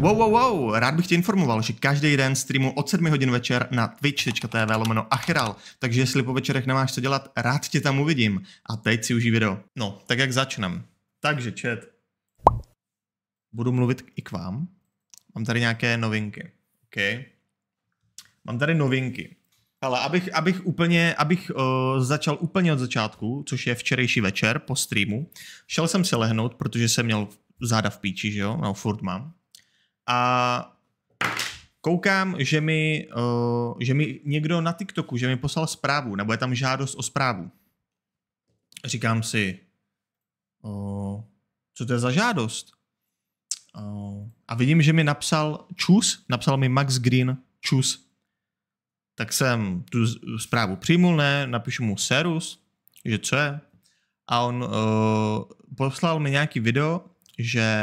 Wow, wow, wow, rád bych tě informoval, že každý den streamu od 7 hodin večer na twitch.tv lomeno acheral, takže jestli po večerech nemáš co dělat, rád tě tam uvidím. A teď si užij video. No, tak jak začneme. Takže chat. Budu mluvit i k vám. Mám tady nějaké novinky. OK. Mám tady novinky. Ale abych, abych úplně, abych uh, začal úplně od začátku, což je včerejší večer po streamu, šel jsem se lehnout, protože jsem měl záda v píči, že jo, no furt mám a koukám, že mi, uh, že mi někdo na TikToku, že mi poslal zprávu, nebo je tam žádost o zprávu. Říkám si, uh, co to je za žádost? Uh, a vidím, že mi napsal čus, napsal mi Max Green čus. Tak jsem tu zprávu přijmul, ne, napíšu mu serus, že co je. A on uh, poslal mi nějaký video, že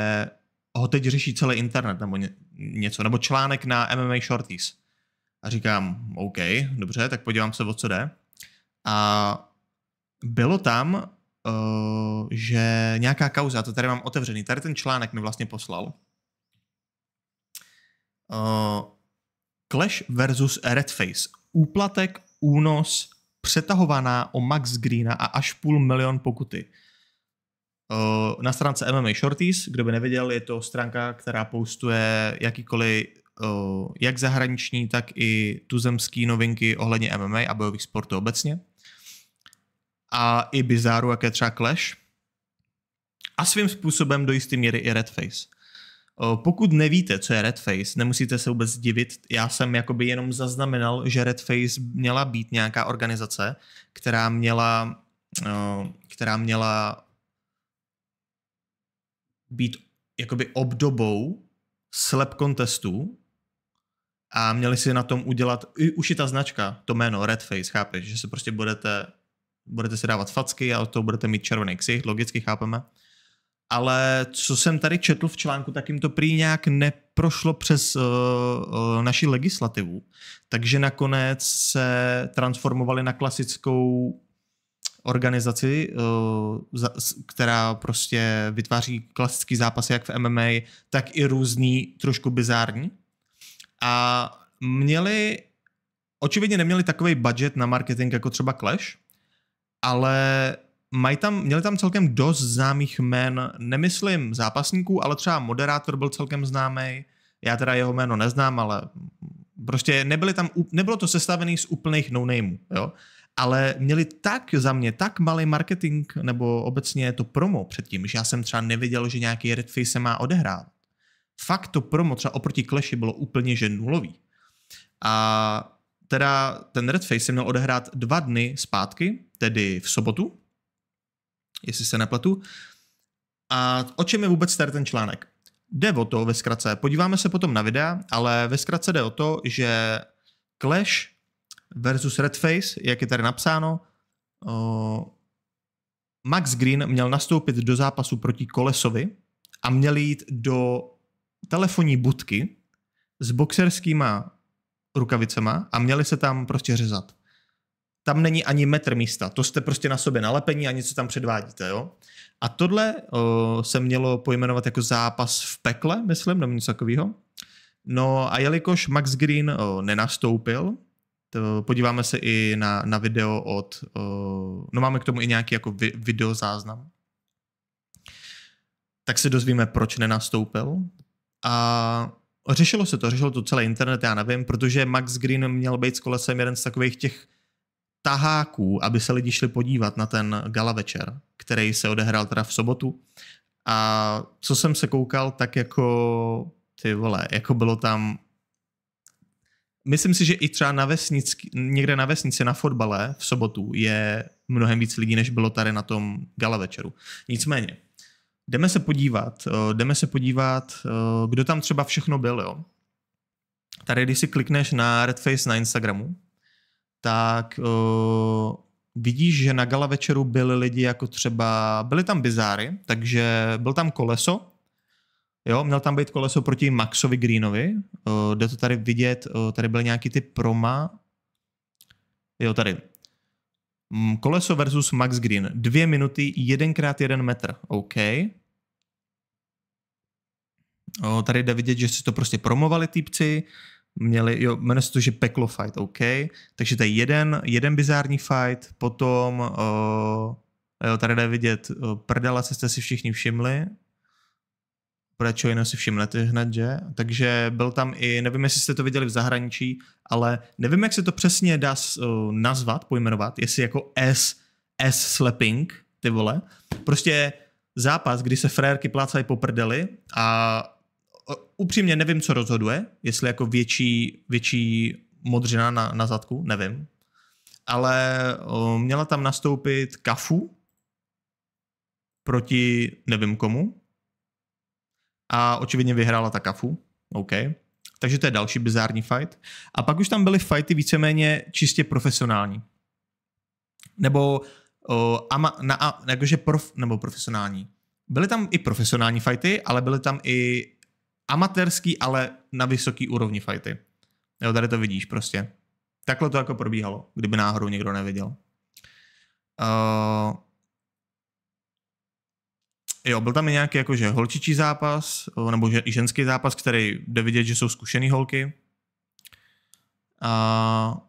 ho teď řeší celý internet nebo ně, něco, nebo článek na MMA Shorties. A říkám, OK, dobře, tak podívám se, o co jde. A bylo tam, uh, že nějaká kauza, to tady mám otevřený, tady ten článek mi vlastně poslal. Uh, Clash versus Redface. Úplatek, únos, přetahovaná o Max Greena a až půl milion pokuty. Eh, na stránce MMA Shorties, kdo by nevěděl, je to stránka, která postuje jakýkoliv eh, jak zahraniční, tak i tuzemský novinky ohledně MMA a bojových sportů obecně. A i bizáru, jaké třeba Clash. A svým způsobem do jisté míry i Red Face. Eh, pokud nevíte, co je Red Face, nemusíte se vůbec divit. Já jsem jakoby jenom zaznamenal, že Red Face měla být nějaká organizace, která měla, která měla být jakoby obdobou slep kontestů a měli si na tom udělat, už je ta značka, to jméno, Red Face, chápeš, že se prostě budete, budete si dávat facky a to budete mít červený ksicht, logicky chápeme. Ale co jsem tady četl v článku, tak jim to prý nějak neprošlo přes uh, uh, naši legislativu. Takže nakonec se transformovali na klasickou organizaci, eh, která prostě vytváří klasický zápasy jak v MMA, tak i různý, trošku bizární. A měli, očividně neměli takový budget na marketing jako třeba Clash, ale mají tam, měli tam celkem dost známých jmen, nemyslím zápasníků, ale třeba moderátor byl celkem známý. Já teda jeho jméno neznám, ale prostě nebyly tam, nebylo to sestavené z úplných no jo ale měli tak za mě, tak malý marketing, nebo obecně to promo předtím, že já jsem třeba nevěděl, že nějaký Redface se má odehrát. Fakt to promo třeba oproti Clashy bylo úplně že nulový. A teda ten Redface se měl odehrát dva dny zpátky, tedy v sobotu, jestli se nepletu. A o čem je vůbec tady ten článek? Jde o to ve zkratce, podíváme se potom na videa, ale ve zkratce jde o to, že Clash versus Redface, jak je tady napsáno. Max Green měl nastoupit do zápasu proti Kolesovi a měl jít do telefonní budky s boxerskýma rukavicema a měli se tam prostě řezat. Tam není ani metr místa, to jste prostě na sobě nalepení a něco tam předvádíte, jo. A tohle o, se mělo pojmenovat jako zápas v pekle, myslím, nebo něco takového. No a jelikož Max Green o, nenastoupil, to, podíváme se i na, na video od, eh, no máme k tomu i nějaký jako vi, video záznam. Tak se dozvíme, proč nenastoupil. A řešilo se to, řešilo to celý internet, já nevím, protože Max Green měl být s kolesem jeden z takových těch taháků, aby se lidi šli podívat na ten gala večer, který se odehrál teda v sobotu. A co jsem se koukal, tak jako ty vole, jako bylo tam myslím si, že i třeba na vesnici, někde na vesnici na fotbale v sobotu je mnohem víc lidí, než bylo tady na tom gala večeru. Nicméně, jdeme se podívat, eh, jdeme se podívat, eh, kdo tam třeba všechno byl, jo. Tady, když si klikneš na Redface na Instagramu, tak uh, vidíš, že na gala večeru byli lidi jako třeba, byly tam bizáry, takže byl tam koleso, Jo, měl tam být koleso proti Maxovi Greenovi, uh, jde to tady vidět, uh, tady byl nějaký typ proma, jo tady, mm, koleso versus Max Green, dvě minuty, jedenkrát jeden metr, OK. O, tady jde vidět, že si to prostě promovali týpci, měli, jo, jmenuje se to, že peklo fight, OK. Takže to je jeden, jeden bizární fight, potom, o, jo, tady jde vidět, o, prdala, se jste si všichni všimli, proč jenom si všimnete hned, že? Takže byl tam i, nevím, jestli jste to viděli v zahraničí, ale nevím, jak se to přesně dá eh, nazvat, pojmenovat, jestli jako S, S slapping, ty vole. Prostě zápas, kdy se frérky plácají po prdeli a upřímně nevím, co rozhoduje, jestli jako větší, větší modřina na, na zadku, nevím. Ale o, měla tam nastoupit Kafu proti nevím komu, a očividně vyhrála ta kafu. OK. Takže to je další bizární fight. A pak už tam byly fighty víceméně čistě profesionální. Nebo o, ama, na, a, jakože prof, nebo profesionální. Byly tam i profesionální fighty, ale byly tam i amatérský, ale na vysoký úrovni fighty. Jo, tady to vidíš prostě. Takhle to jako probíhalo, kdyby náhodou někdo neviděl. Uh, Jo, byl tam i nějaký jakože holčičí zápas, eh, nebo ženský zápas, který jde vidět, že jsou zkušený holky. A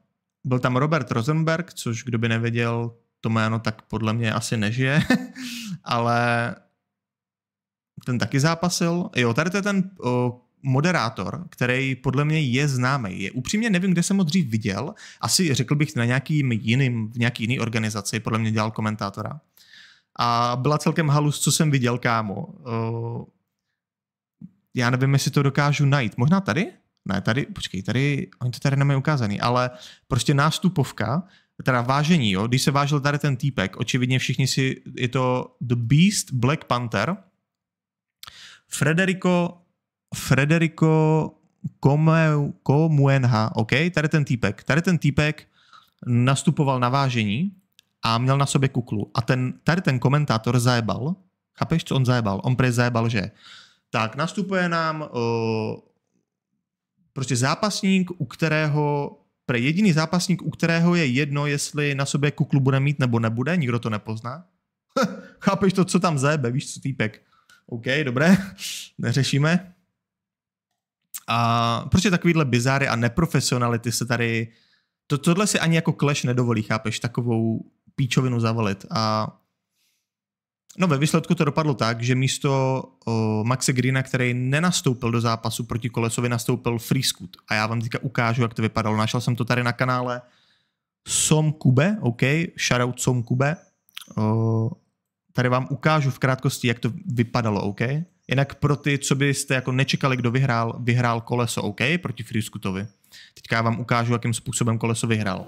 byl tam Robert Rosenberg, což kdo by nevěděl to jméno, tak podle mě asi nežije, ale ten taky zápasil. Jo, tady to je ten o, moderátor, který podle mě je známý. Je upřímně nevím, kde jsem ho dřív viděl. Asi řekl bych na nějakým jiným, v nějaký jiný organizaci, podle mě dělal komentátora. A byla celkem halus, co jsem viděl, kámo. Uh, já nevím, jestli to dokážu najít. Možná tady? Ne, tady, počkej, tady, oni to tady nemají ukázaný, ale prostě nástupovka, teda vážení, jo, když se vážil tady ten týpek, očividně všichni si, je to The Beast Black Panther, Frederico, Frederico Komuenha, OK, tady ten týpek, tady ten týpek nastupoval na vážení a měl na sobě kuklu. A ten, tady ten komentátor zajebal, chápeš, co on zajebal? On prej zajebal, že tak nastupuje nám uh, prostě zápasník, u kterého pre jediný zápasník, u kterého je jedno, jestli na sobě kuklu bude mít nebo nebude, nikdo to nepozná. Chápeš to, co tam zajebe, víš, co týpek. OK, dobré, neřešíme. A prostě takovýhle bizáry a neprofesionality se tady, to, tohle si ani jako Clash nedovolí, chápeš, takovou píčovinu zavalit. A No ve výsledku to dopadlo tak, že místo o, Maxe Greena, který nenastoupil do zápasu proti Kolesovi, nastoupil Freescoot. A já vám teďka ukážu, jak to vypadalo. Našel jsem to tady na kanále Som Kube, OK, shoutout Som Kube. O, tady vám ukážu v krátkosti, jak to vypadalo, OK. Jinak pro ty, co byste jako nečekali, kdo vyhrál, vyhrál Koleso, OK, proti Friskutovi. Teďka já vám ukážu, jakým způsobem Koleso vyhrál.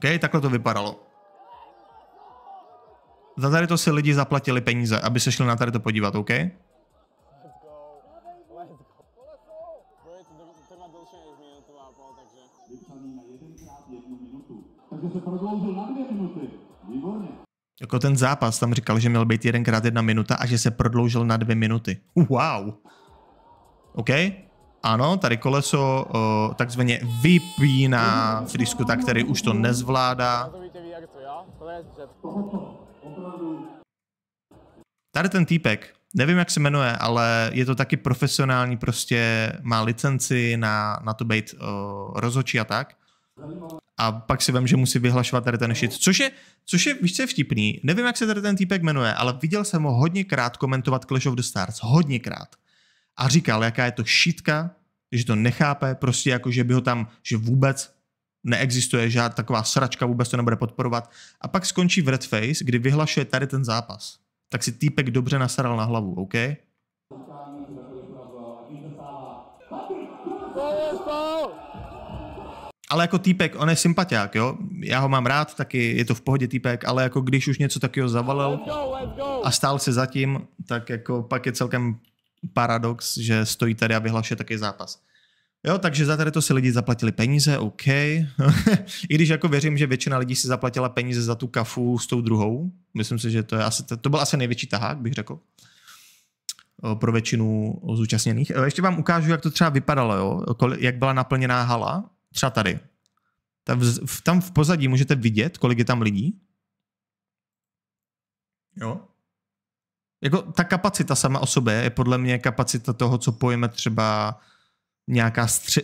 Okay? Takhle to vypadalo. Za tady to si lidi zaplatili peníze, aby se šli na tady to podívat, OK? Jako ten zápas, tam říkal, že měl být jedenkrát jedna minuta a že se prodloužil na dvě minuty. Wow! OK? ano, tady koleso takzvaně vypíná tak který už to nezvládá. Tady ten týpek, nevím, jak se jmenuje, ale je to taky profesionální, prostě má licenci na, na to být uh, rozhodčí a tak. A pak si vem, že musí vyhlašovat tady ten shit, což je, což je, víš, co je vtipný. Nevím, jak se tady ten týpek jmenuje, ale viděl jsem ho hodněkrát komentovat Clash of the Stars. Hodněkrát a říkal, jaká je to šitka, že to nechápe, prostě jako, že by ho tam, že vůbec neexistuje žádná taková sračka, vůbec to nebude podporovat. A pak skončí v Red Face, kdy vyhlašuje tady ten zápas. Tak si týpek dobře nasaral na hlavu, OK? Ale jako týpek, on je sympatiák, jo? Já ho mám rád, taky je to v pohodě týpek, ale jako když už něco takového zavalil a stál se zatím, tak jako pak je celkem paradox, že stojí tady a vyhlašuje taky zápas. Jo, takže za tady to si lidi zaplatili peníze, OK. I když jako věřím, že většina lidí si zaplatila peníze za tu kafu s tou druhou. Myslím si, že to, je asi, to byl asi největší tahák, bych řekl. Pro většinu zúčastněných. E, ještě vám ukážu, jak to třeba vypadalo, jo? jak byla naplněná hala. Třeba tady. Tam v pozadí můžete vidět, kolik je tam lidí. Jo. Jako ta kapacita sama o sobě je podle mě kapacita toho, co pojeme třeba nějaká stři,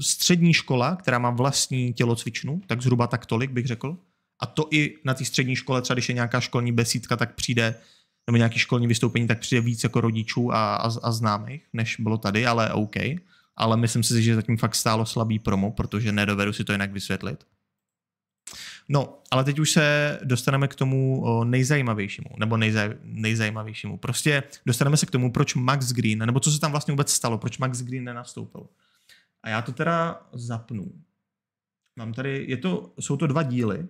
střední škola, která má vlastní tělocvičnu, tak zhruba tak tolik bych řekl. A to i na té střední škole, třeba když je nějaká školní besídka, tak přijde, nebo nějaký školní vystoupení, tak přijde víc jako rodičů a, a, a známých, než bylo tady, ale OK. Ale myslím si, že zatím fakt stálo slabý promo, protože nedovedu si to jinak vysvětlit. No, ale teď už se dostaneme k tomu nejzajímavějšímu, nebo nejzaj, nejzajímavějšímu. Prostě dostaneme se k tomu, proč Max Green, nebo co se tam vlastně vůbec stalo, proč Max Green nenastoupil. A já to teda zapnu. Mám tady, je to, jsou to dva díly.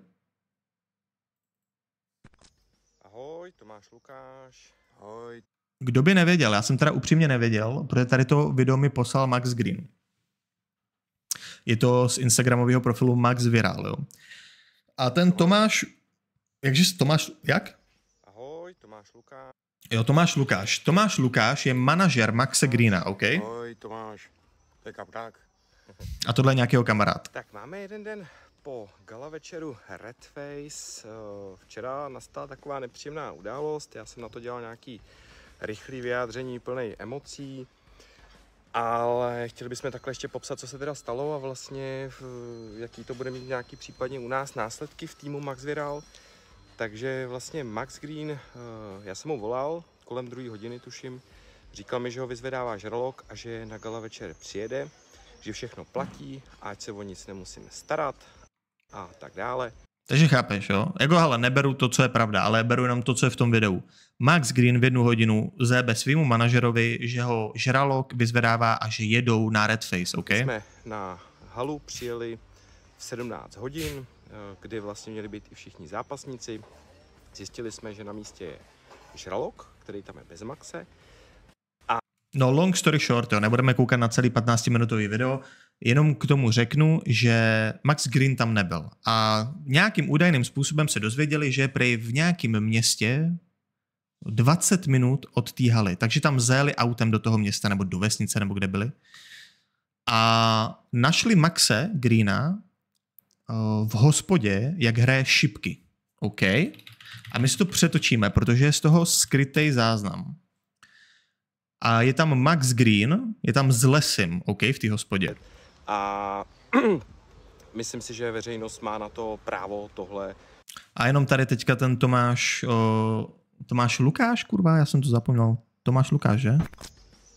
Ahoj, Tomáš Lukáš. Ahoj. Kdo by nevěděl, já jsem teda upřímně nevěděl, protože tady to video mi poslal Max Green. Je to z Instagramového profilu Max Viral, jo. A ten Tomáš, jakže Tomáš, jak? Ahoj, Tomáš Lukáš. Jo, Tomáš Lukáš. Tomáš Lukáš je manažer Maxe Greena, OK? Ahoj, Tomáš, to je kapták. A tohle je nějakého kamarád. Tak máme jeden den po gala večeru Red Face. Eh, včera nastala taková nepříjemná událost. Já jsem na to dělal nějaký rychlý vyjádření plný emocí. Ale chtěli bychom takhle ještě popsat, co se teda stalo a vlastně jaký to bude mít nějaký případně u nás následky v týmu Max Viral. Takže vlastně Max Green, eh, já jsem mu volal kolem druhé hodiny, tuším, říkal mi, že ho vyzvedává žralok a že na gala večer přijede, že všechno platí, ať se o nic nemusíme starat a tak dále. Takže chápeš, jo? Jako ale neberu to, co je pravda, ale beru jenom to, co je v tom videu. Max Green v jednu hodinu zébe svýmu manažerovi, že ho žralok vyzvedává a že jedou na Red Face, OK? Jsme na halu přijeli v 17 hodin, eh, kdy vlastně měli být i všichni zápasníci. Zjistili jsme, že na místě je žralok, který tam je bez Maxe. A... No long story short, jo, nebudeme koukat na celý 15-minutový video, Jenom k tomu řeknu, že Max Green tam nebyl. A nějakým údajným způsobem se dozvěděli, že prej v nějakém městě 20 minut haly. Takže tam zéli autem do toho města nebo do vesnice nebo kde byli. A našli Maxe Greena eh, v hospodě, jak hraje šipky. OK. A my si to přetočíme, protože je z toho skrytý záznam. A je tam Max Green, je tam s lesem, OK, v té hospodě. A myslím si, že veřejnost má na to právo tohle. A jenom tady teďka ten Tomáš, uh, Tomáš Lukáš, kurva, já jsem to zapomněl. Tomáš Lukáš, že?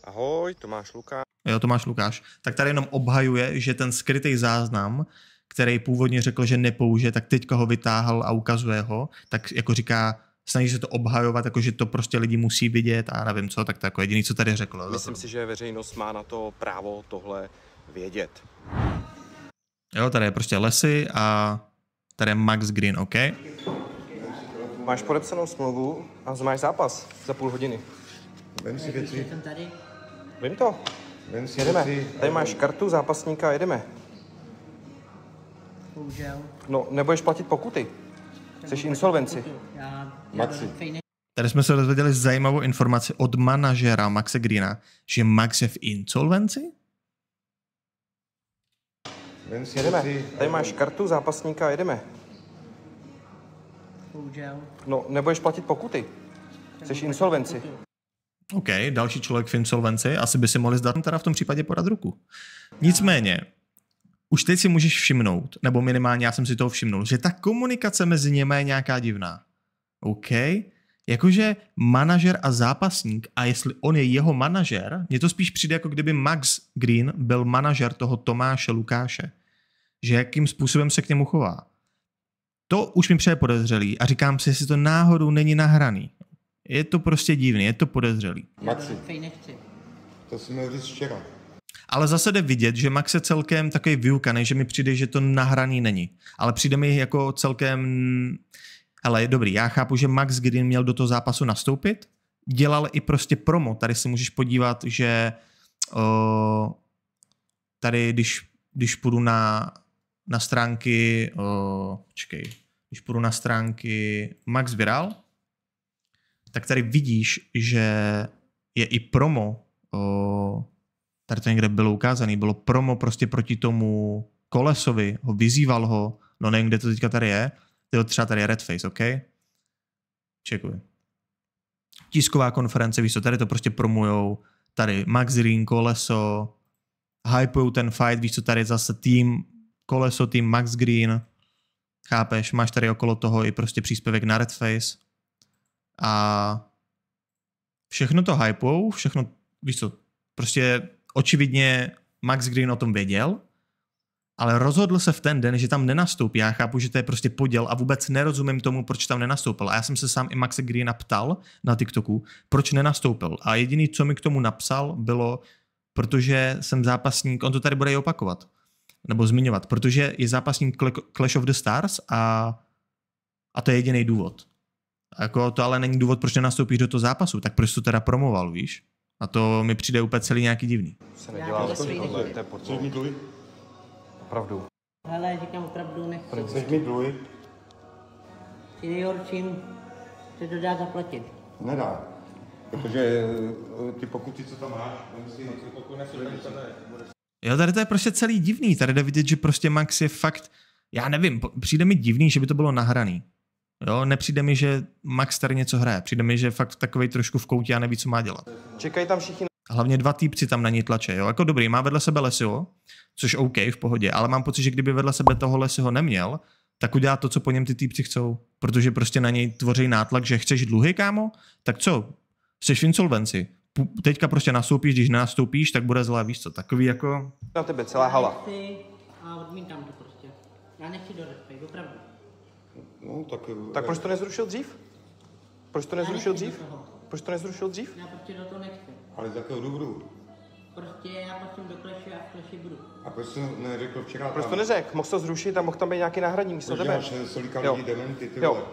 Ahoj, Tomáš Lukáš. Jo, Tomáš Lukáš. Tak tady jenom obhajuje, že ten skrytý záznam, který původně řekl, že nepoužije, tak teďka ho vytáhl a ukazuje ho, tak jako říká, snaží se to obhajovat, jako že to prostě lidi musí vidět a nevím co, tak to jako jediný, co tady řekl. Myslím si, že veřejnost má na to právo tohle vědět. Jo, tady je prostě lesy a tady je Max Green, OK. Máš podepsanou smlouvu a máš zápas za půl hodiny. Vem si věci. Vím to. Vem si jedeme. Věci, tady máš kartu zápasníka a jedeme. No, nebudeš platit pokuty. Chceš insolvenci. Maxi. Tady jsme se dozvěděli zajímavou informaci od manažera Maxe Greena, že Max je v insolvenci? Jedeme. Tady máš kartu zápasníka, jedeme. No, nebudeš platit pokuty. Jsi insolvenci. OK, další člověk v insolvenci, asi by si mohli zdat teda v tom případě podat ruku. Nicméně, už teď si můžeš všimnout, nebo minimálně já jsem si toho všimnul, že ta komunikace mezi něma je nějaká divná. OK, jakože manažer a zápasník, a jestli on je jeho manažer, mně to spíš přijde, jako kdyby Max Green byl manažer toho Tomáše Lukáše že jakým způsobem se k němu chová. To už mi přeje podezřelý a říkám si, jestli to náhodou není nahraný. Je to prostě divný, je to podezřelý. Maxi, to jsem měl říct včera. Ale zase jde vidět, že Max je celkem takový vyukaný, že mi přijde, že to nahraný není. Ale přijde mi jako celkem... Hele, dobrý, já chápu, že Max Green měl do toho zápasu nastoupit, dělal i prostě promo. Tady si můžeš podívat, že o, eh, tady, když, když půjdu na na stránky, uh, čekej, když půjdu na stránky Max Viral, tak tady vidíš, že je i promo, tady to někde bylo ukázané, bylo promo prostě proti tomu Kolesovi, ho vyzýval ho, no nevím, kde to teďka tady je, tyjo, třeba tady je Redface, OK? Čekuji. Tisková konference, víš co, tady to prostě promujou, tady Max ring koleso, hypejou ten fight, víš co, tady je zase tým koleso tým Max Green, chápeš, máš tady okolo toho i prostě příspěvek na Red Face a všechno to hypou, všechno, víš co, prostě očividně Max Green o tom věděl, ale rozhodl se v ten den, že tam nenastoupí. Já chápu, že to je prostě poděl a vůbec nerozumím tomu, proč tam nenastoupil. A já jsem se sám i Maxe Greena ptal na TikToku, proč nenastoupil. A jediný, co mi k tomu napsal, bylo, protože jsem zápasník, on to tady bude i opakovat, nebo zmiňovat, protože je zápasník Clash of the Stars a, a to je jediný důvod. A jako to ale není důvod, proč nenastoupíš do toho zápasu, tak proč to teda promoval, víš? A to mi přijde úplně celý nějaký divný. Se nedělá to, tohle, to je podle. Opravdu. Hele, říkám opravdu nechci. Proč mi mít Ty Juniorčím že to dá zaplatit. Nedá. Protože eh, ty pokuty, co tam máš, nemusí... Pokuty na Jo, tady to je prostě celý divný. Tady jde vidět, že prostě Max je fakt, já nevím, přijde mi divný, že by to bylo nahraný. Jo, nepřijde mi, že Max tady něco hraje. Přijde mi, že fakt takový trošku v koutě a neví, co má dělat. Čekají tam všichni. Hlavně dva týpci tam na ní tlače. Jo? Jako dobrý, má vedle sebe Lesio, což OK, v pohodě, ale mám pocit, že kdyby vedle sebe toho Lesio neměl, tak udělá to, co po něm ty týpci chcou. Protože prostě na něj tvoří nátlak, že chceš dluhy, kámo? Tak co? Jsi v insolvenci teďka prostě nastoupíš, když nastoupíš, tak bude zlé, víš co, takový jako... Na tebe celá hala. Já nechci, A odmítám to prostě. Já nechci do respektu, opravdu. No, tak... Tak proč to nezrušil dřív? Proč to nezrušil dřív? Proč to nezrušil dřív? Já prostě do toho nechci. Ale z jakého důvodu? Prostě já patřím do kleše a v kleši budu. A proč jsi neřekl včera? Proč to neřekl? Mohl to zrušit a mohl tam být nějaký náhradní místo tebe. Proč děláš solíka lidí dementy, ty jo. Vole.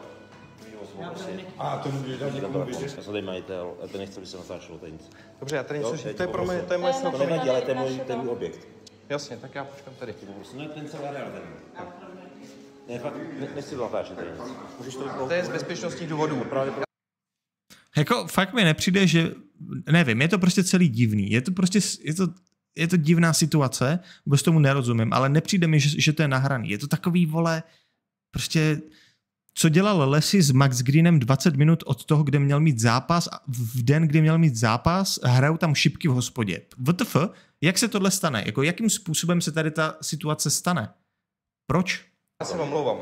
A to může dát někomu vědět. Já jsem tady majitel, já tady nechci, aby se natáčelo tady nic. Dobře, já tady nic, to, to je pro mě, to je moje no, snad. To nevadí, ale to je můj, ten objekt. Jasně, tak já počkám tady. Ty poprosím, ne, ten celý areál ten. Ne, fakt, nechci to natáčet tady to... je z bezpečnostních důvodů. jako fakt mi nepřijde, že nevím, je to prostě celý divný. Je to prostě, je to, je to divná situace, vůbec tomu nerozumím, ale nepřijde mi, že, že to je nahraný. Je to takový, vole, prostě co dělal Lesy s Max Greenem 20 minut od toho, kde měl mít zápas, a v den, kdy měl mít zápas, hrajou tam šipky v hospodě. VTF, jak se tohle stane? Jako jakým způsobem se tady ta situace stane? Proč? Já se omlouvám.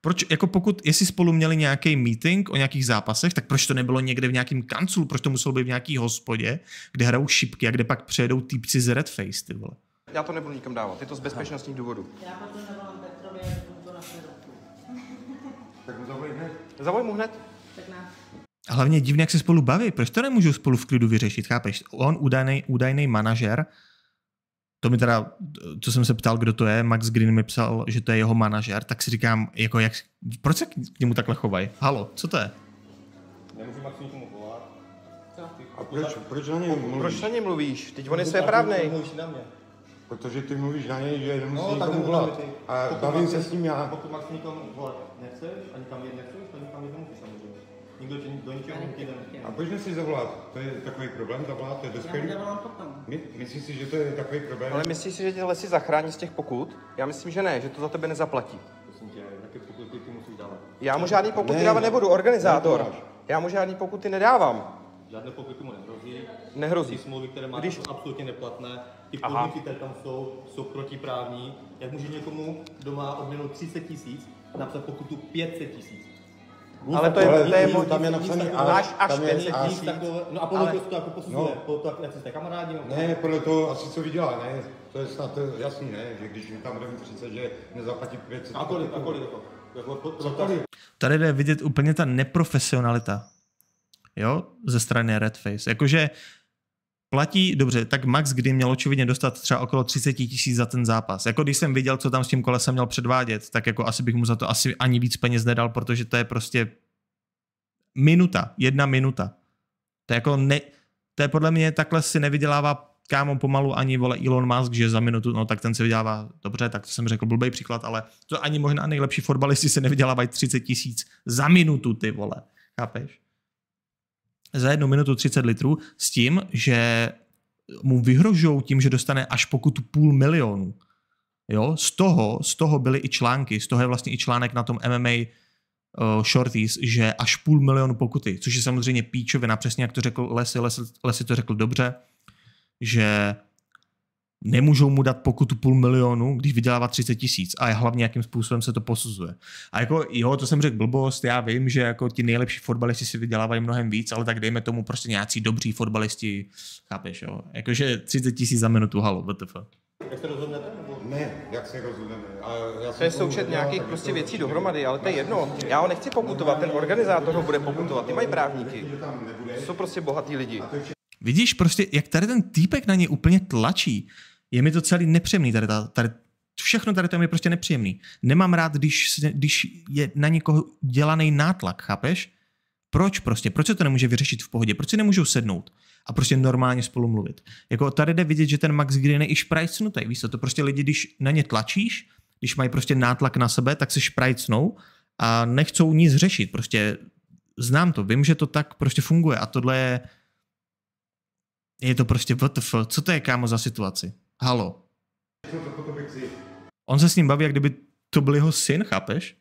Proč, jako pokud, jestli spolu měli nějaký meeting o nějakých zápasech, tak proč to nebylo někde v nějakém kanclu, proč to muselo být v nějaký hospodě, kde hrajou šipky a kde pak přejedou týpci z Red Face, ty vole. Já to nebudu nikam dávat, je to z bezpečnostních důvodů. Já to tak mu zavolej hned. Zavolej mu hned. Tak ne. A hlavně divně, jak se spolu baví. Proč to nemůžu spolu v klidu vyřešit, chápeš? On, údajný, údajný manažer, to mi teda, co jsem se ptal, kdo to je, Max Green mi psal, že to je jeho manažer, tak si říkám, jako jak, proč se k němu takhle chovají? Halo, co to je? Nemůžu Max nikomu volat. A proč, proč na něj mluvíš? Proč na něj mluvíš? Teď on je no, své právnej. Protože ty mluvíš na něj, že nemusíš no, nikomu volat. A bavím se s ním já. Pokud Max nikomu volat nechceš, ani tam jít nechceš, ani tam jít nemůžeš samozřejmě. Nikdo tě do ničeho nutí A proč si zavolat? To je takový problém, zavolat, to je dospělý. Já potom. My, myslíš si, že to je takový problém? Ale myslíš si, že tě si zachrání z těch pokut? Já myslím, že ne, že to za tebe nezaplatí. Myslím tě, jaké pokuty ty musíš dávat? Já mu žádný pokuty ne, dávat nebudu, organizátor. Ne, Já mu žádný pokuty nedávám. Žádné pokuty mu nehrozí. Nehrozí. Ty smlouvy, které má, Když... jsou absolutně neplatné. Ty podmínky, které tam jsou, jsou protiprávní. Jak může někomu, kdo má odměnu 30 tisíc, napsat pokutu 500 tisíc. Ale to je, ale to je, to je tam je napsaný až, až, až tam 500 tisíc. Takové, no a podle toho to jako posuzuje, no, po to, jak jste kamarádi? No, ne, podle toho asi co vydělá, ne, to je snad jasný, ne, že když mi tam bude 30, že nezaplatí 500 A kolik, a kolik jako? to? Jako tady jde vidět úplně ta neprofesionalita, jo, ze strany Redface. Jakože platí, dobře, tak Max kdy měl očividně dostat třeba okolo 30 tisíc za ten zápas. Jako když jsem viděl, co tam s tím kolesem měl předvádět, tak jako asi bych mu za to asi ani víc peněz nedal, protože to je prostě minuta, jedna minuta. To je jako ne, to je podle mě, takhle si nevydělává kámo pomalu ani vole Elon Musk, že za minutu, no tak ten se vydělává, dobře, tak to jsem řekl blbý příklad, ale to ani možná nejlepší fotbalisti se nevydělávají 30 tisíc za minutu, ty vole, chápeš? za jednu minutu 30 litrů s tím, že mu vyhrožou tím, že dostane až pokutu půl milionu. Jo, z toho, z toho byly i články, z toho je vlastně i článek na tom MMA uh, eh, Shorties, že až půl milionu pokuty, což je samozřejmě píčovina, přesně jak to řekl Lesy, Lesy, Lesy to řekl dobře, že nemůžou mu dát pokutu půl milionu, když vydělává 30 tisíc a hlavně jakým způsobem se to posuzuje. A jako jo, to jsem řekl blbost, já vím, že jako ti nejlepší fotbalisti si vydělávají mnohem víc, ale tak dejme tomu prostě nějací dobří fotbalisti, chápeš jo, jakože 30 tisíc za minutu, halo, vtf. Jak se rozhodnete? Ne, jak se rozhodneme. A já to je součet nějakých prostě věcí dohromady, ale to je jedno. Já ho nechci pokutovat, ten organizátor ho bude pokutovat, ty mají právníky. To jsou prostě bohatí lidi. Vidíš prostě, jak tady ten týpek na ně úplně tlačí je mi to celý nepříjemný. Tady, tady, všechno tady to je mi prostě nepříjemný. Nemám rád, když, když je na někoho dělaný nátlak, chápeš? Proč prostě? Proč se to nemůže vyřešit v pohodě? Proč si nemůžou sednout a prostě normálně spolu mluvit? Jako tady jde vidět, že ten Max Green je i šprajcnutý. Víš to, to prostě lidi, když na ně tlačíš, když mají prostě nátlak na sebe, tak se šprajcnou a nechcou nic řešit. Prostě znám to, vím, že to tak prostě funguje a tohle je, je to prostě what the fuck, co to je kámo za situaci? Halo. On se s ním baví, jak kdyby to byl jeho syn, chápeš?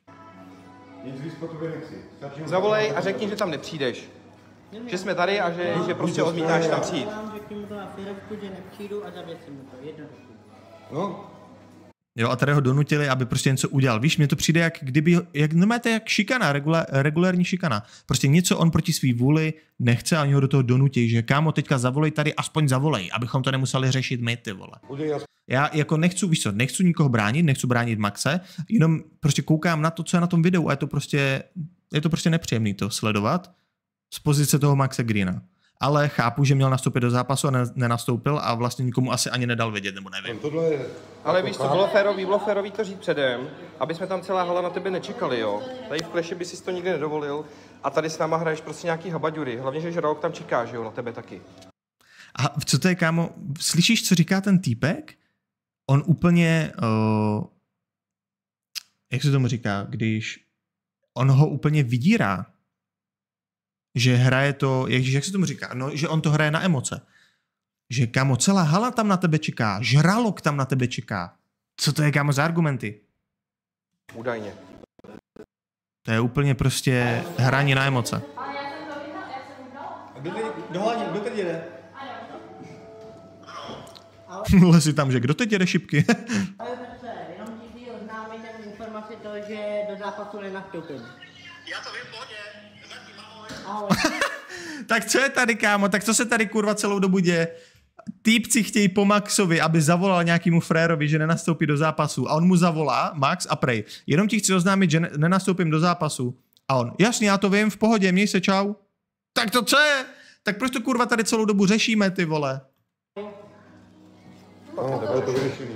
Zavolej a řekni, že tam nepřijdeš. Že jsme tady a že, že prostě odmítáš tam přijít. No, Jo, a tady ho donutili, aby prostě něco udělal. Víš, mně to přijde, jak kdyby, jak, no máte jak šikana, regula, regulární šikana. Prostě něco on proti své vůli nechce a oni ho do toho donutí, že kámo, teďka zavolej tady, aspoň zavolej, abychom to nemuseli řešit my, ty vole. Já jako nechci, víš co, nechci nikoho bránit, nechci bránit Maxe, jenom prostě koukám na to, co je na tom videu a je to prostě, je to prostě nepříjemný to sledovat z pozice toho Maxe Greena ale chápu, že měl nastoupit do zápasu a nenastoupil a vlastně nikomu asi ani nedal vědět, nebo nevím. Tohle je... Ale jako víš, to bylo férový, bylo férový to říct předem, aby jsme tam celá hala na tebe nečekali, jo. Tady v kleši by si to nikdy nedovolil a tady s náma hraješ prostě nějaký habaďury, hlavně, že rok tam čeká, že jo, na tebe taky. A co to je, kámo, slyšíš, co říká ten týpek? On úplně, uh, jak se tomu říká, když on ho úplně vydírá, že hraje to, jak, jak se tomu říká, no, že on to hraje na emoce. Že kamo, celá hala tam na tebe čeká, žralok tam na tebe čeká. Co to je, kamo, za argumenty? Údajně. To je úplně prostě hraní na emoce. Kdo si tam, že kdo teď jede šipky? Já to vím, pohodě. tak co je tady, kámo? Tak co se tady kurva celou dobu děje? týpci chtějí po Maxovi, aby zavolal nějakému frérovi, že nenastoupí do zápasu. A on mu zavolá, Max a prej, jenom ti chci oznámit, že nenastoupím do zápasu. A on, jasně, já to vím, v pohodě, měj se, čau. Tak to co je? Tak proč to kurva tady celou dobu řešíme, ty vole? Ano, to vyřešení.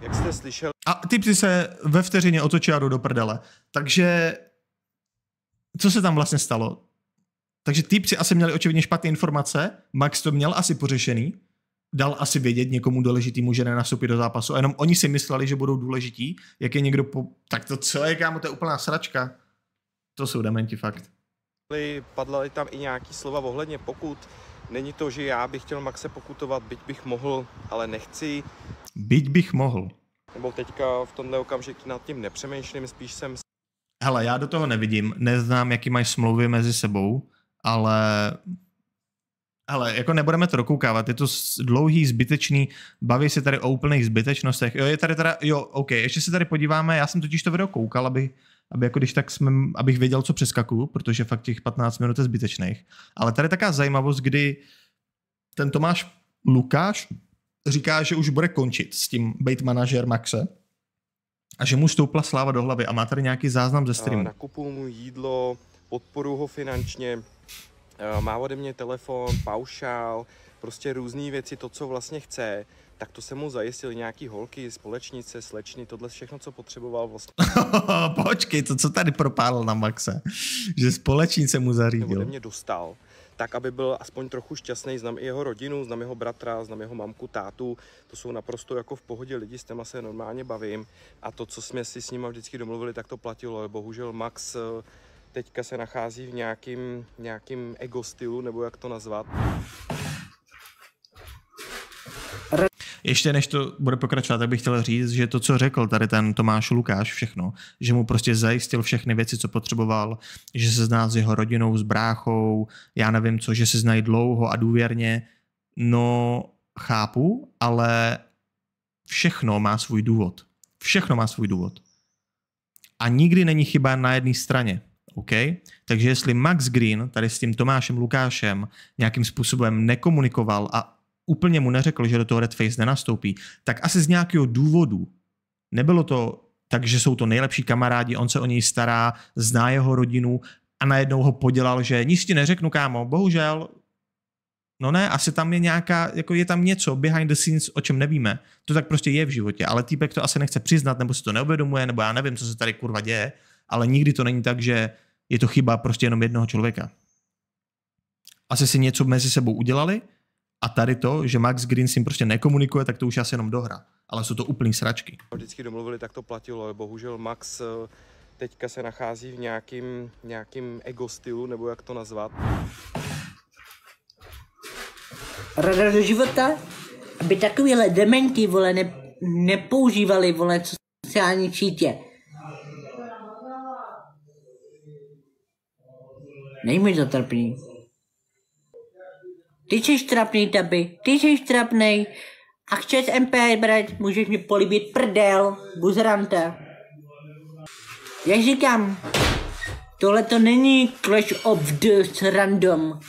jak jste slyšel... A ty se ve vteřině otočí a jdou do prdele. Takže co se tam vlastně stalo? Takže ty asi měli očividně špatné informace, Max to měl asi pořešený, dal asi vědět někomu důležitýmu, že nenastoupí do zápasu a jenom oni si mysleli, že budou důležití, jak je někdo po... Tak to celé, kámo, to je úplná sračka. To jsou dementi fakt. Padla tam i nějaký slova ohledně pokud Není to, že já bych chtěl Maxe pokutovat, byť bych mohl, ale nechci. Byť bych mohl. Nebo teďka v tomhle okamžiku nad tím nepřemýšlím, spíš jsem... Hele, já do toho nevidím, neznám, jaký mají smlouvy mezi sebou, ale... Ale jako nebudeme to dokoukávat, je to dlouhý, zbytečný, baví se tady o úplných zbytečnostech. Jo, je tady teda, jo, OK, ještě se tady podíváme, já jsem totiž to video koukal, aby, aby jako když tak jsme, abych věděl, co přeskakuju, protože fakt těch 15 minut je zbytečných. Ale tady je taká zajímavost, kdy ten Tomáš Lukáš říká, že už bude končit s tím bait manažer Maxe a že mu stoupla sláva do hlavy a má tady nějaký záznam ze streamu. Nakupuju mu jídlo, podporu ho finančně, má ode mě telefon, paušál, prostě různé věci, to, co vlastně chce tak to se mu zajistil nějaký holky, společnice, slečny, tohle všechno, co potřeboval vlastně. Počkej, to co tady propálil na Maxe, že společnice mu zařídil. Ode mě dostal, tak aby byl aspoň trochu šťastný, znám i jeho rodinu, znám jeho bratra, znám jeho mamku, tátu, to jsou naprosto jako v pohodě lidi, s těma se normálně bavím a to, co jsme si s nimi vždycky domluvili, tak to platilo, bohužel Max eh, teďka se nachází v nějakým, nějakým ego stylu, nebo jak to nazvat. Ještě než to bude pokračovat, tak bych chtěl říct, že to, co řekl tady ten Tomáš Lukáš všechno, že mu prostě zajistil všechny věci, co potřeboval, že se zná s jeho rodinou, s bráchou, já nevím co, že se znají dlouho a důvěrně, no chápu, ale všechno má svůj důvod. Všechno má svůj důvod. A nikdy není chyba na jedné straně. OK? Takže jestli Max Green tady s tím Tomášem Lukášem nějakým způsobem nekomunikoval a úplně mu neřekl, že do toho Redface nenastoupí, tak asi z nějakého důvodu, nebylo to tak, že jsou to nejlepší kamarádi, on se o něj stará, zná jeho rodinu a najednou ho podělal, že nic ti neřeknu, kámo, bohužel, No ne, asi tam je nějaká, jako je tam něco behind the scenes, o čem nevíme. To tak prostě je v životě, ale týpek to asi nechce přiznat, nebo si to neuvědomuje, nebo já nevím, co se tady kurva děje, ale nikdy to není tak, že je to chyba prostě jenom jednoho člověka. Asi si něco mezi sebou udělali, a tady to, že Max Green s ním prostě nekomunikuje, tak to už asi jenom dohra. Ale jsou to úplný sračky. Vždycky domluvili, tak to platilo, bohužel Max eh, teďka se nachází v nějakým, nějakým ego stylu, nebo jak to nazvat. Rada do života, aby takovýhle dementi, vole, ne, nepoužívali, vole, sociální sítě. Nejmi to trpný. Ty jsi trapný, taby, ty jsi trapný. A chceš MP brať, můžeš mi políbit prdel, buzrante. Jak říkám, tohle to není Clash of the Random.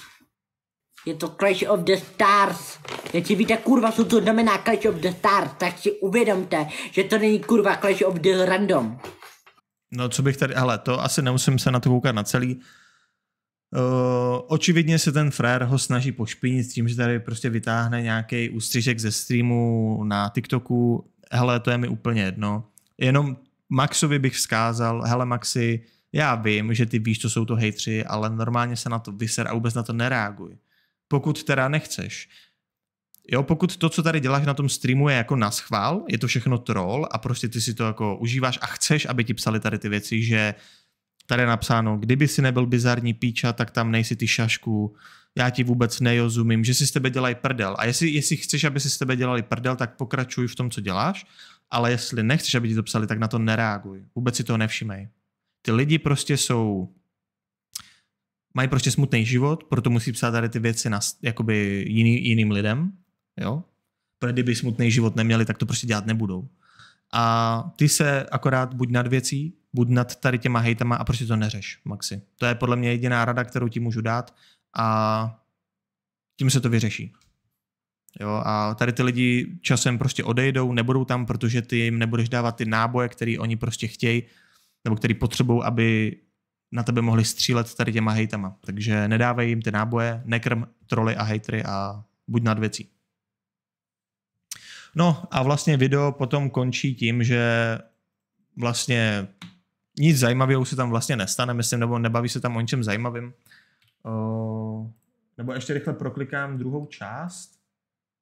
Je to Clash of the Stars. Já ti víte, kurva, co to znamená Clash of the Stars, tak si uvědomte, že to není kurva Clash of the Random. No, co bych tady, ale to asi nemusím se na to koukat na celý. Eh, očividně se ten frér ho snaží pošpinit tím, že tady prostě vytáhne nějaký ústřižek ze streamu na TikToku. Hele, to je mi úplně jedno. Jenom Maxovi bych vzkázal, hele Maxi, já vím, že ty víš, co jsou to hejtři, ale normálně se na to vyser a vůbec na to nereaguj. Pokud teda nechceš. Jo, pokud to, co tady děláš na tom streamu, je jako na schvál, je to všechno troll a prostě ty si to jako užíváš a chceš, aby ti psali tady ty věci, že uh, Tady je napsáno, kdyby si nebyl bizarní píča, tak tam nejsi ty šašku, já ti vůbec nejozumím, že si s tebe dělají prdel. A jestli, jestli chceš, aby si s tebe dělali prdel, tak pokračuj v tom, co děláš, ale jestli nechceš, aby ti to psali, tak na to nereaguj. Vůbec si toho nevšimej. Ty lidi prostě jsou mají prostě smutný život, proto musí psát tady ty věci na, jakoby jiný, jiným lidem, jo? Protože kdyby smutný život neměli, tak to prostě dělat nebudou a ty se akorát buď nad věcí, buď nad tady těma hejtama a prostě to neřeš, Maxi. To je podle mě jediná rada, kterou ti můžu dát a tím se to vyřeší. Jo, a tady ty lidi časem prostě odejdou, nebudou tam, protože ty jim nebudeš dávat ty náboje, který oni prostě chtějí, nebo který potřebují, aby na tebe mohli střílet tady těma hejtama. Takže nedávej jim ty náboje, nekrm troly a hejtry a buď nad věcí. No a vlastně video potom končí tím, že vlastně nic zajímavého se tam vlastně nestane, myslím, nebo nebaví se tam o ničem zajímavým. Uh, nebo ještě rychle proklikám druhou část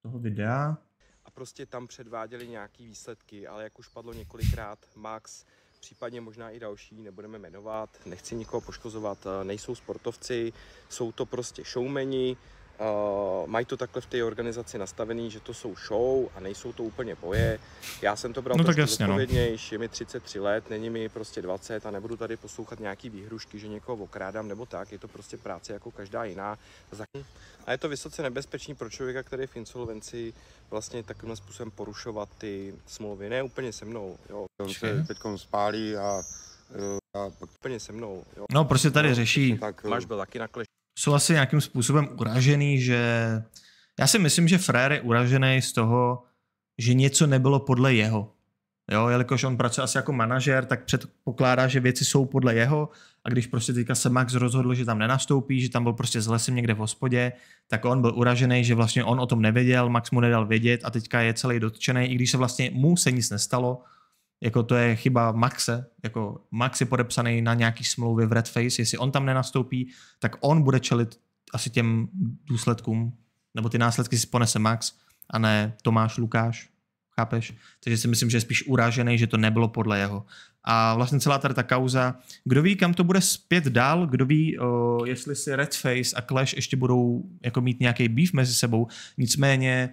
toho videa. A prostě tam předváděli nějaký výsledky, ale jak už padlo několikrát, Max, případně možná i další, nebudeme jmenovat, nechci nikoho poškozovat, nejsou sportovci, jsou to prostě showmeni, Uh, mají to takhle v té organizaci nastavený, že to jsou show a nejsou to úplně boje. Já jsem to bral no, tak jasně, no. je mi 33 let, není mi prostě 20 a nebudu tady poslouchat nějaký výhrušky, že někoho okrádám nebo tak, je to prostě práce jako každá jiná. A je to vysoce nebezpečný pro člověka, který je v insolvenci vlastně takovým způsobem porušovat ty smlouvy. Ne úplně se mnou, jo. On se teď spálí a, eh, a úplně se mnou, jo. No, prostě tady řeší. Tak, Máš byl taky na kleš jsou asi nějakým způsobem uražený, že já si myslím, že Frér je uražený z toho, že něco nebylo podle jeho. Jo, jelikož on pracuje asi jako manažer, tak předpokládá, že věci jsou podle jeho a když prostě teďka se Max rozhodl, že tam nenastoupí, že tam byl prostě z lesem někde v hospodě, tak on byl uražený, že vlastně on o tom nevěděl, Max mu nedal vědět a teďka je celý dotčený, i když se vlastně mu se nic nestalo, jako to je chyba Maxe. Jako Max je podepsaný na nějaký smlouvě v Red Face. Jestli on tam nenastoupí, tak on bude čelit asi těm důsledkům. Nebo ty následky si ponese Max a ne Tomáš Lukáš. Chápeš? Takže si myslím, že je spíš uražený, že to nebylo podle jeho. A vlastně celá tady ta kauza, kdo ví, kam to bude zpět dál, kdo ví, o, jestli si Red Face a Clash ještě budou jako mít nějaký beef mezi sebou. Nicméně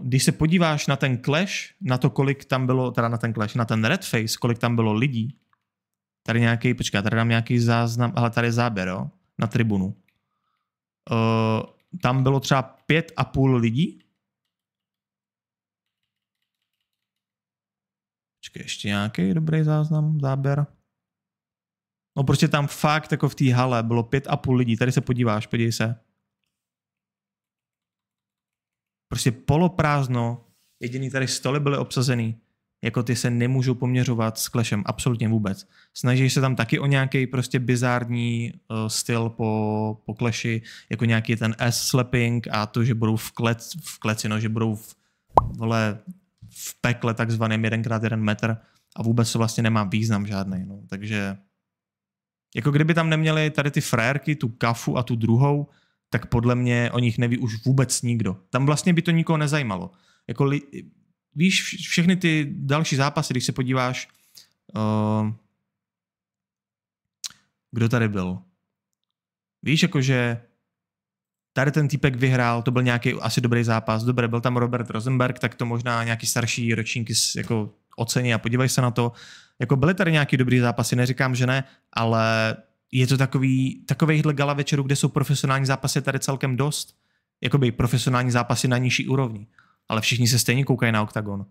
když se podíváš na ten clash, na to, kolik tam bylo, teda na ten clash, na ten red face, kolik tam bylo lidí, tady nějaký, počkej, tady dám nějaký záznam, ale tady je záběr, jo, na tribunu. Uh, tam bylo třeba pět a půl lidí. Počkej, ještě nějaký dobrý záznam, záběr. No prostě tam fakt jako v té hale bylo pět a půl lidí. Tady se podíváš, podívej se prostě poloprázdno, jediný tady stoly byly obsazený, jako ty se nemůžou poměřovat s klešem absolutně vůbec. Snaží se tam taky o nějaký prostě bizární uh, styl po, po kleši, jako nějaký ten S-slapping a to, že budou v, klec, v kleci, no, že budou v, vole, v pekle takzvaným jedenkrát jeden metr a vůbec to vlastně nemá význam žádný. No. Takže jako kdyby tam neměli tady ty frérky, tu kafu a tu druhou, tak podle mě o nich neví už vůbec nikdo. Tam vlastně by to nikoho nezajímalo. Jako, li, víš, všechny ty další zápasy, když se podíváš, uh, kdo tady byl? Víš, jakože tady ten týpek vyhrál, to byl nějaký asi dobrý zápas, dobré, byl tam Robert Rosenberg, tak to možná nějaký starší ročníky jako ocení a podívej se na to. Jako byly tady nějaký dobrý zápasy, neříkám, že ne, ale je to takový, takovejhle gala večeru kde jsou profesionální zápasy tady celkem dost. Jakoby profesionální zápasy na nižší úrovni. Ale všichni se stejně koukají na OKTAGON.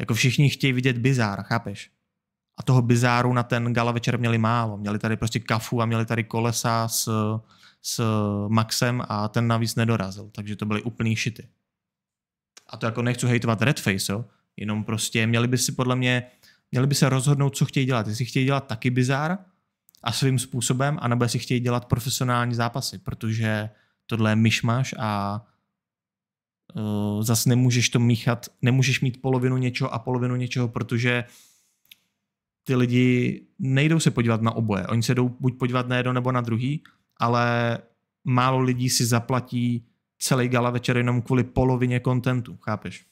Jako všichni chtějí vidět bizár, chápeš? A toho bizáru na ten gala večer měli málo. Měli tady prostě kafu a měli tady kolesa s, s Maxem a ten navíc nedorazil. Takže to byly úplný šity. A to jako nechci hejtovat Redface, jo? jenom prostě měli by si podle mě, měli by se rozhodnout, co chtějí dělat. Jestli chtějí dělat taky bizár, a svým způsobem, anebo si chtějí dělat profesionální zápasy, protože tohle je myšmaš a uh, eh, zase nemůžeš to míchat, nemůžeš mít polovinu něčeho a polovinu něčeho, protože ty lidi nejdou se podívat na oboje. Oni se jdou buď podívat na jedno nebo na druhý, ale málo lidí si zaplatí celý gala večer jenom kvůli polovině kontentu, chápeš?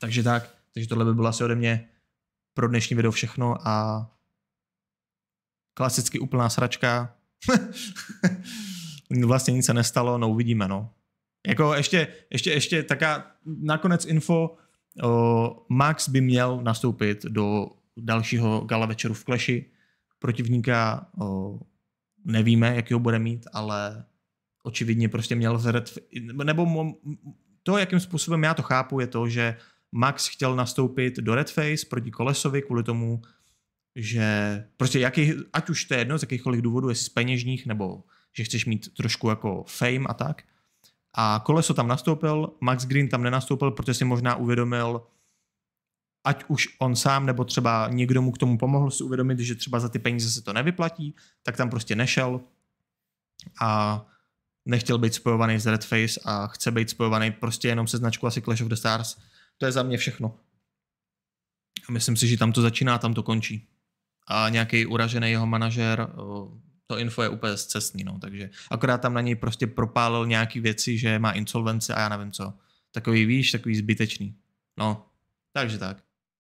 Takže tak, takže tohle by bylo asi ode mě pro dnešní video všechno a klasicky úplná sračka. vlastně nic se nestalo, no uvidíme, no. Jako ještě, ještě, ještě taká nakonec info, o, Max by měl nastoupit do dalšího gala večeru v Kleši. Protivníka o, nevíme, jak ho bude mít, ale očividně prostě měl vzhled, nebo to, jakým způsobem já to chápu, je to, že Max chtěl nastoupit do Redface proti Kolesovi kvůli tomu, že prostě jaký, ať už to je jedno z jakýchkoliv důvodů, je z peněžních nebo že chceš mít trošku jako fame a tak. A Koleso tam nastoupil, Max Green tam nenastoupil, protože si možná uvědomil, ať už on sám nebo třeba někdo mu k tomu pomohl si uvědomit, že třeba za ty peníze se to nevyplatí, tak tam prostě nešel a nechtěl být spojovaný s Red Face a chce být spojovaný prostě jenom se značkou asi Clash of the Stars. To je za mě všechno. A myslím si, že tam to začíná, tam to končí a nějaký uražený jeho manažer, to info je úplně zcestný, no, takže akorát tam na něj prostě propálil nějaký věci, že má insolvenci a já nevím co. Takový víš, takový zbytečný. No, takže tak.